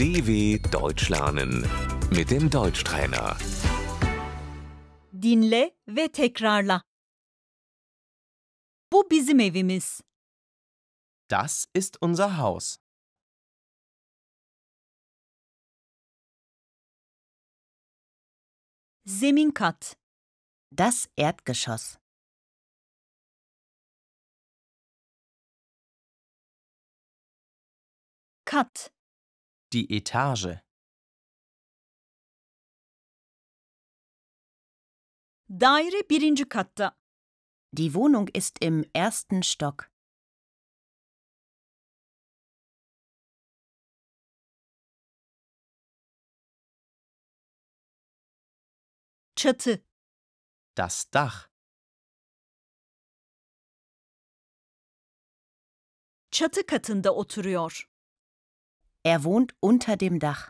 DW Deutsch lernen mit dem Deutschtrainer. Dinle ve tekrarla. Bu bizim evimiz. Das ist unser Haus. Zemin kat. Das Erdgeschoss. Kat. Die Etage. Daire birinci katta. Die Wohnung ist im ersten Stock. Çatı. Das Dach. Çatı katında oturuyor. Er wohnt unter dem Dach.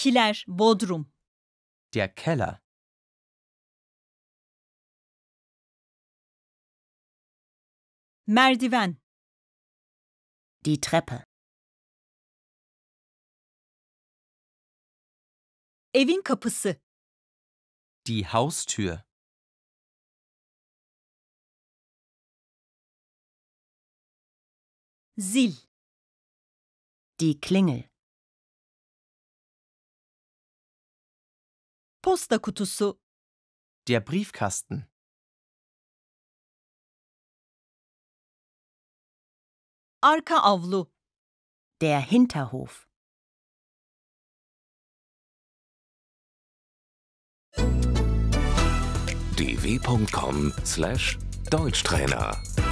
Kilaj, Bodrum. Der Keller. Merdiven. Die Treppe. Evin kapısı. Die Haustür. Sil. Die Klingel. Posta kutusu. Der Briefkasten. Arka avlu. Der Hinterhof. dw.com/deutschtrainer